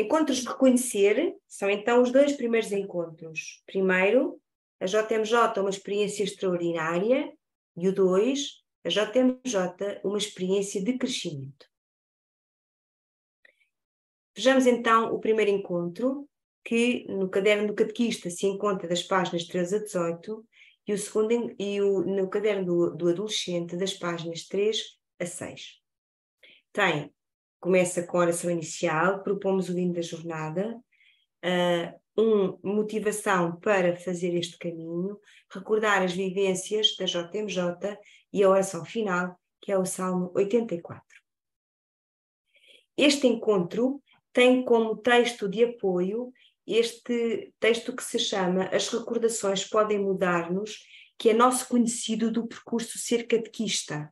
Encontros de reconhecer são então os dois primeiros encontros. Primeiro, a JMJ é uma experiência extraordinária, e o dois, a JMJ, uma experiência de crescimento. Vejamos então o primeiro encontro, que no caderno do catequista se encontra das páginas 13 a 18, e o segundo e o, no caderno do, do adolescente das páginas 3 a 6. Tem começa com a oração inicial, propomos o hino da jornada, uh, um, motivação para fazer este caminho, recordar as vivências da JMJ e a oração final, que é o Salmo 84. Este encontro tem como texto de apoio este texto que se chama As Recordações Podem Mudar-nos, que é nosso conhecido do percurso ser catequista.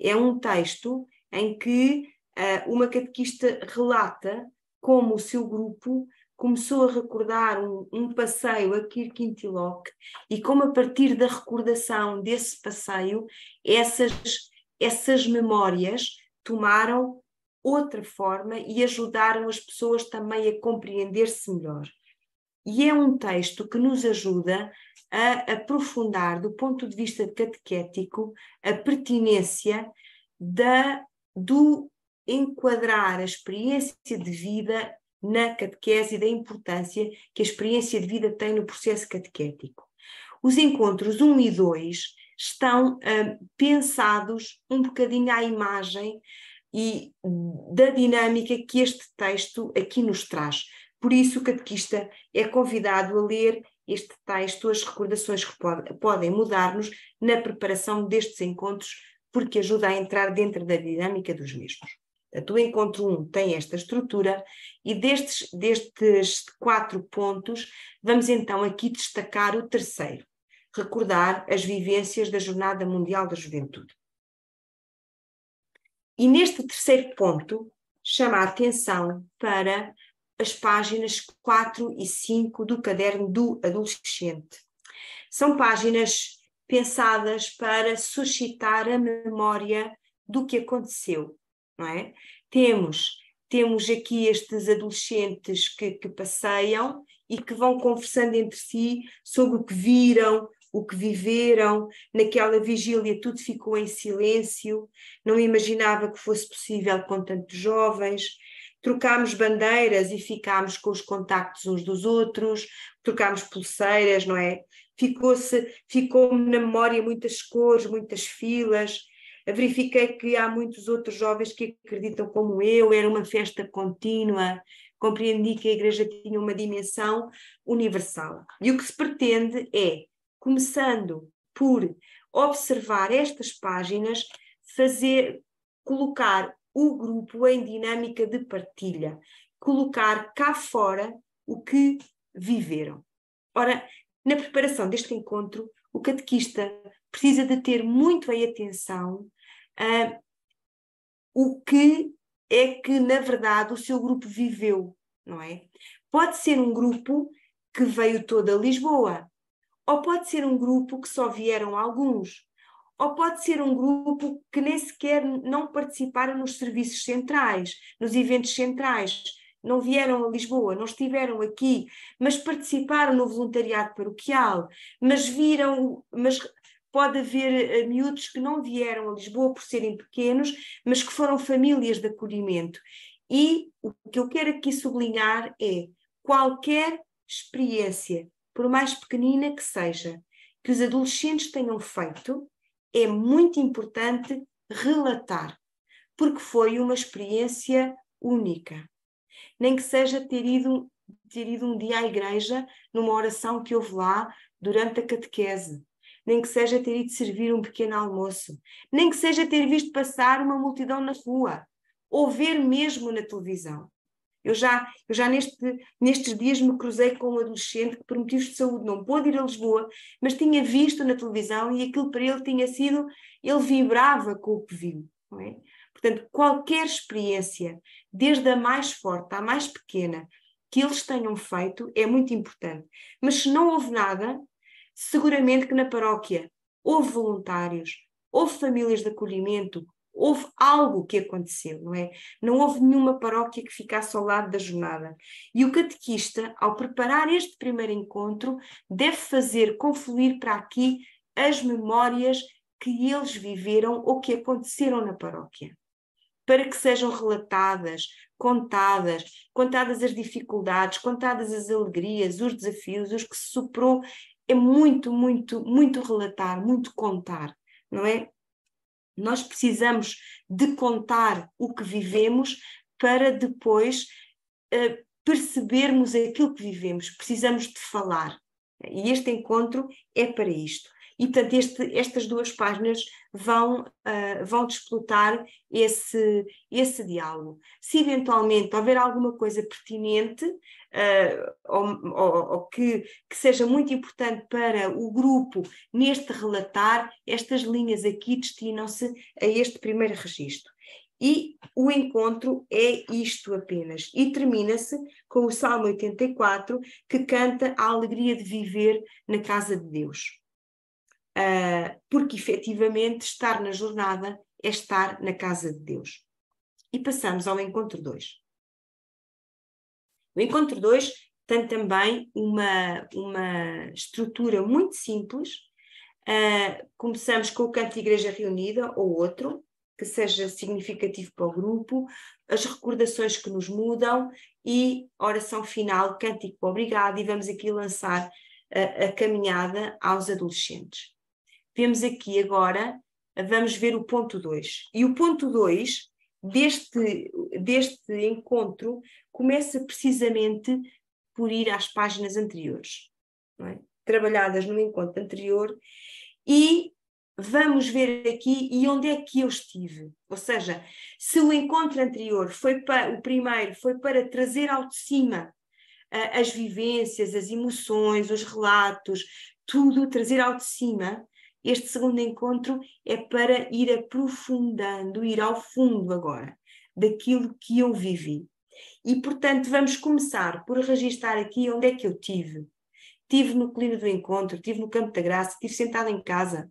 É um texto em que ah, uma catequista relata como o seu grupo começou a recordar um, um passeio a Kirkintilok e como a partir da recordação desse passeio essas, essas memórias tomaram outra forma e ajudaram as pessoas também a compreender-se melhor. E é um texto que nos ajuda a aprofundar, do ponto de vista catequético, a pertinência da, do enquadrar a experiência de vida na catequese e da importância que a experiência de vida tem no processo catequético. Os encontros 1 e 2 estão ah, pensados um bocadinho à imagem e da dinâmica que este texto aqui nos traz. Por isso, o catequista é convidado a ler este texto, as recordações que pode, podem mudar-nos na preparação destes encontros, porque ajuda a entrar dentro da dinâmica dos mesmos do encontro 1 um tem esta estrutura e destes, destes quatro pontos vamos então aqui destacar o terceiro, recordar as vivências da Jornada Mundial da Juventude. E neste terceiro ponto chama a atenção para as páginas 4 e 5 do caderno do adolescente. São páginas pensadas para suscitar a memória do que aconteceu não é? Temos, temos aqui estes adolescentes que, que passeiam e que vão conversando entre si sobre o que viram, o que viveram, naquela vigília tudo ficou em silêncio, não imaginava que fosse possível com tantos jovens. Trocámos bandeiras e ficámos com os contactos uns dos outros, trocámos pulseiras, não é? Ficou-se, ficou na memória muitas cores, muitas filas, verifiquei que há muitos outros jovens que acreditam como eu, era uma festa contínua, compreendi que a Igreja tinha uma dimensão universal. E o que se pretende é, começando por observar estas páginas, fazer, colocar o grupo em dinâmica de partilha, colocar cá fora o que viveram. Ora, na preparação deste encontro, o catequista precisa de ter muito em atenção uh, o que é que, na verdade, o seu grupo viveu, não é? Pode ser um grupo que veio toda Lisboa, ou pode ser um grupo que só vieram alguns, ou pode ser um grupo que nem sequer não participaram nos serviços centrais, nos eventos centrais, não vieram a Lisboa, não estiveram aqui, mas participaram no voluntariado paroquial, mas viram, mas pode haver eh, miúdos que não vieram a Lisboa por serem pequenos, mas que foram famílias de acolhimento. E o que eu quero aqui sublinhar é qualquer experiência, por mais pequenina que seja, que os adolescentes tenham feito, é muito importante relatar, porque foi uma experiência única. Nem que seja ter ido, ter ido um dia à igreja numa oração que houve lá durante a catequese nem que seja ter ido servir um pequeno almoço, nem que seja ter visto passar uma multidão na rua, ou ver mesmo na televisão. Eu já, eu já neste, nestes dias me cruzei com um adolescente que, por motivos de saúde, não pôde ir a Lisboa, mas tinha visto na televisão e aquilo para ele tinha sido, ele vibrava com o que viu. É? Portanto, qualquer experiência, desde a mais forte à mais pequena, que eles tenham feito é muito importante. Mas se não houve nada, Seguramente que na paróquia houve voluntários, houve famílias de acolhimento, houve algo que aconteceu, não é? Não houve nenhuma paróquia que ficasse ao lado da jornada. E o catequista, ao preparar este primeiro encontro, deve fazer confluir para aqui as memórias que eles viveram ou que aconteceram na paróquia. Para que sejam relatadas, contadas, contadas as dificuldades, contadas as alegrias, os desafios, os que se superou é muito, muito, muito relatar, muito contar, não é? Nós precisamos de contar o que vivemos para depois uh, percebermos aquilo que vivemos, precisamos de falar. E este encontro é para isto. E, portanto, este, estas duas páginas vão, uh, vão disputar esse, esse diálogo. Se eventualmente houver alguma coisa pertinente uh, ou, ou, ou, que, que seja muito importante para o grupo neste relatar, estas linhas aqui destinam-se a este primeiro registro. E o encontro é isto apenas. E termina-se com o Salmo 84, que canta a alegria de viver na casa de Deus uh, porque efetivamente estar na jornada é estar na casa de Deus. E passamos ao encontro 2. O encontro 2 tem também uma, uma estrutura muito simples. Uh, começamos com o canto de igreja reunida ou outro, que seja significativo para o grupo, as recordações que nos mudam e oração final, cântico obrigado, e vamos aqui lançar a, a caminhada aos adolescentes vemos aqui agora, vamos ver o ponto 2. E o ponto 2 deste, deste encontro começa precisamente por ir às páginas anteriores, é? trabalhadas no encontro anterior, e vamos ver aqui e onde é que eu estive. Ou seja, se o encontro anterior foi para, o primeiro foi para trazer ao de cima as vivências, as emoções, os relatos, tudo trazer ao de cima, este segundo encontro é para ir aprofundando, ir ao fundo agora daquilo que eu vivi. E, portanto, vamos começar por registar aqui onde é que eu tive. Tive no clima do Encontro, tive no Campo da Graça, estive sentada em casa.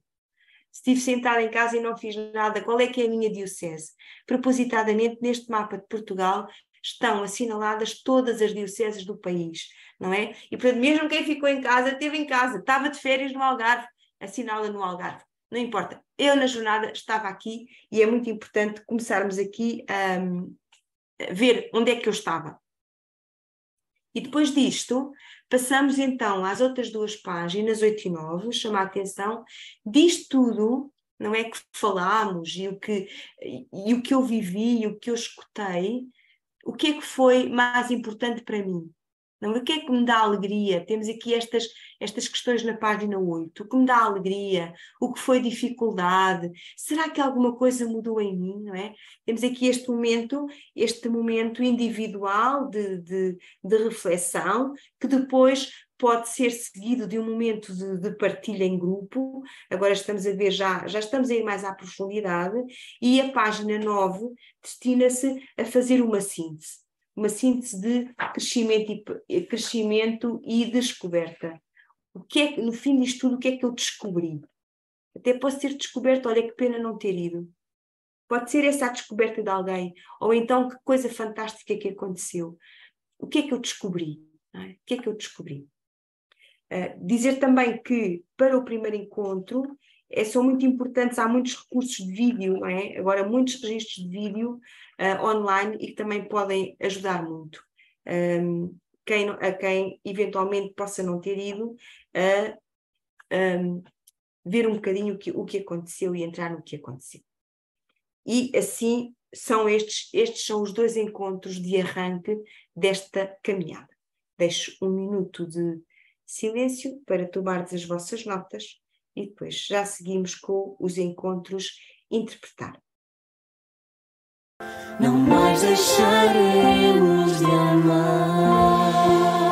Estive sentada em casa e não fiz nada. Qual é que é a minha diocese? Propositadamente, neste mapa de Portugal, estão assinaladas todas as dioceses do país, não é? E portanto, mesmo quem ficou em casa, esteve em casa, estava de férias no Algarve, assinala no Algarve. Não importa. Eu, na jornada, estava aqui e é muito importante começarmos aqui hum, a um, ver onde é que eu estava. E depois disto, passamos então às outras duas páginas, 8 e 9, chama a atenção, diz tudo, não é que falámos e o que, e o que eu vivi e o que eu escutei, o que é que foi mais importante para mim? Não, o que é que me dá alegria? Temos aqui estas, estas questões na página 8. O que me dá alegria? O que foi dificuldade? Será que alguma coisa mudou em mim? Não é? Temos aqui este momento, este momento individual de, de, de reflexão, que depois pode ser seguido de um momento de, de, partilha em grupo. Agora estamos a ver já, já estamos a ir mais à profundidade, e a página 9 destina-se a fazer uma síntese uma síntese de crescimento e, crescimento e descoberta. O que é, no fim disto tudo, o que é que eu descobri? Até posso ter descoberto, olha que pena não ter ido. Pode ser essa a descoberta de alguém, ou então que coisa fantástica que aconteceu. O que é que eu descobri? É? O que é que eu descobri? Uh, dizer também que para o primeiro encontro é, são muito importantes, há muitos recursos de vídeo, não é? Agora, muitos registros de vídeo uh, online e que também podem ajudar muito um, quem, a quem eventualmente possa não ter ido a um, ver um bocadinho o que, o que aconteceu e entrar no que aconteceu. E assim são estes, estes são os dois encontros de arranque desta caminhada. Deixo um minuto de silêncio para tomardes as vossas notas e depois já seguimos com os encontros interpretar. Não mais deixaremos de amar.